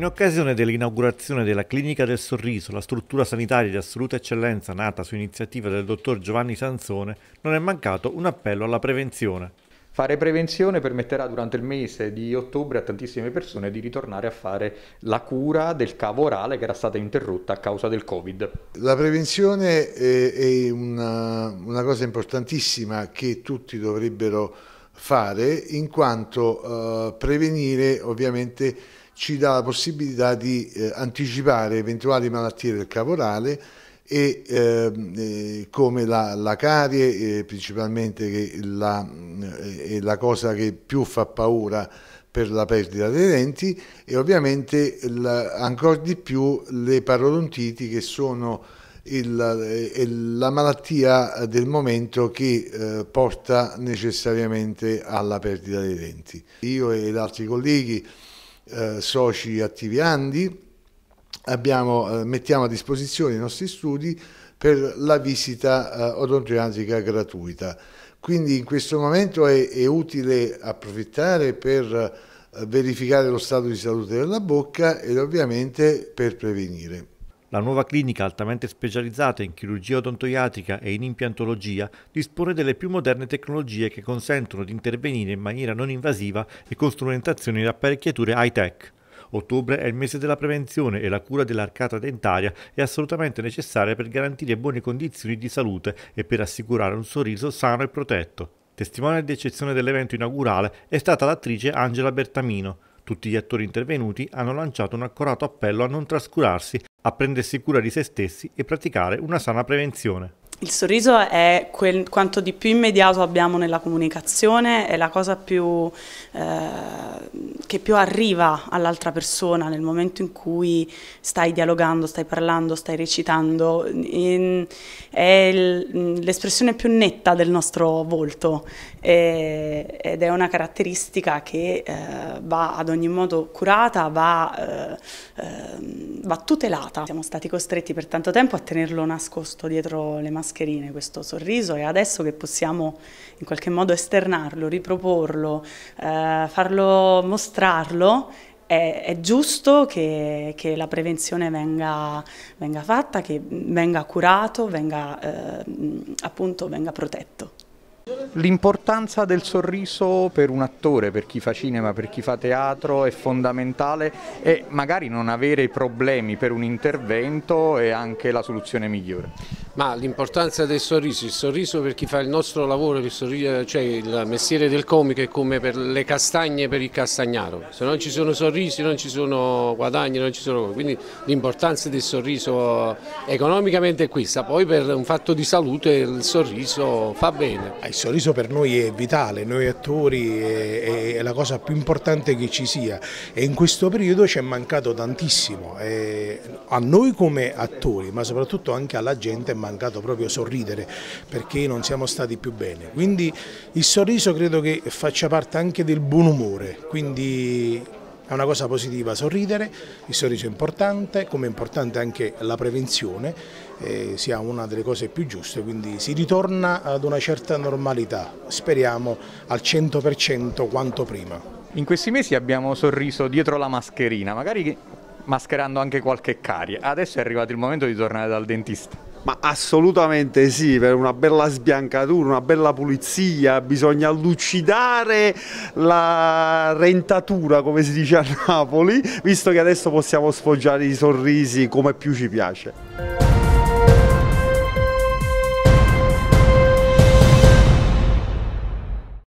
In occasione dell'inaugurazione della Clinica del Sorriso, la struttura sanitaria di assoluta eccellenza nata su iniziativa del dottor Giovanni Sansone, non è mancato un appello alla prevenzione. Fare prevenzione permetterà durante il mese di ottobre a tantissime persone di ritornare a fare la cura del cavo orale che era stata interrotta a causa del Covid. La prevenzione è, una, una cosa importantissima che tutti dovrebbero fare in quanto eh, prevenire ovviamente ci dà la possibilità di eh, anticipare eventuali malattie del caporale e ehm, eh, come la, la carie eh, principalmente che la, eh, è la cosa che più fa paura per la perdita dei denti e ovviamente ancora di più le parodontiti che sono il, il, eh, la malattia del momento che eh, porta necessariamente alla perdita dei denti. Io ed altri colleghi eh, soci attiviandi, abbiamo, eh, mettiamo a disposizione i nostri studi per la visita eh, odontoiatrica gratuita. Quindi in questo momento è, è utile approfittare per eh, verificare lo stato di salute della bocca ed ovviamente per prevenire. La nuova clinica, altamente specializzata in chirurgia odontoiatrica e in impiantologia, dispone delle più moderne tecnologie che consentono di intervenire in maniera non invasiva e con strumentazioni e apparecchiature high-tech. Ottobre è il mese della prevenzione e la cura dell'arcata dentaria è assolutamente necessaria per garantire buone condizioni di salute e per assicurare un sorriso sano e protetto. Testimone d'eccezione dell'evento inaugurale è stata l'attrice Angela Bertamino. Tutti gli attori intervenuti hanno lanciato un accorato appello a non trascurarsi a prendersi cura di se stessi e praticare una sana prevenzione. Il sorriso è quel, quanto di più immediato abbiamo nella comunicazione, è la cosa più, eh, che più arriva all'altra persona nel momento in cui stai dialogando, stai parlando, stai recitando, in, è l'espressione più netta del nostro volto e, ed è una caratteristica che eh, va ad ogni modo curata, va, eh, ehm, va tutelata. Siamo stati costretti per tanto tempo a tenerlo nascosto dietro le maschere mascherine questo sorriso e adesso che possiamo in qualche modo esternarlo, riproporlo, eh, farlo mostrarlo, è, è giusto che, che, la prevenzione venga, venga, fatta, che venga curato, venga, eh, appunto, venga protetto. L'importanza del sorriso per un attore, per chi fa cinema, per chi fa teatro è fondamentale e magari non avere problemi per un intervento è anche la soluzione migliore. Ma l'importanza del sorriso, il sorriso per chi fa il nostro lavoro, il, sorriso, cioè il mestiere del comico è come per le castagne per il castagnaro, se non ci sono sorrisi non ci sono guadagni, non ci sono quindi l'importanza del sorriso economicamente è questa, poi per un fatto di salute il sorriso fa bene. Il sorriso per noi è vitale, noi attori è, è, la cosa più importante che ci sia e in questo periodo ci è mancato tantissimo, e a noi come attori ma soprattutto anche alla gente è mancato proprio sorridere perché non siamo stati più bene, quindi il sorriso credo che faccia parte anche del buon umore, quindi è una cosa positiva sorridere, il sorriso è importante, come è importante anche la prevenzione, eh, sia una delle cose più giuste, quindi si ritorna ad una certa normalità, speriamo al 100% quanto prima. In questi mesi abbiamo sorriso dietro la mascherina, magari mascherando anche qualche carie. Adesso è arrivato il momento di tornare dal dentista. Ma assolutamente sì, per una bella sbiancatura, una bella pulizia, bisogna lucidare la rentatura, come si dice a Napoli, visto che adesso possiamo sfoggiare i sorrisi come più ci piace.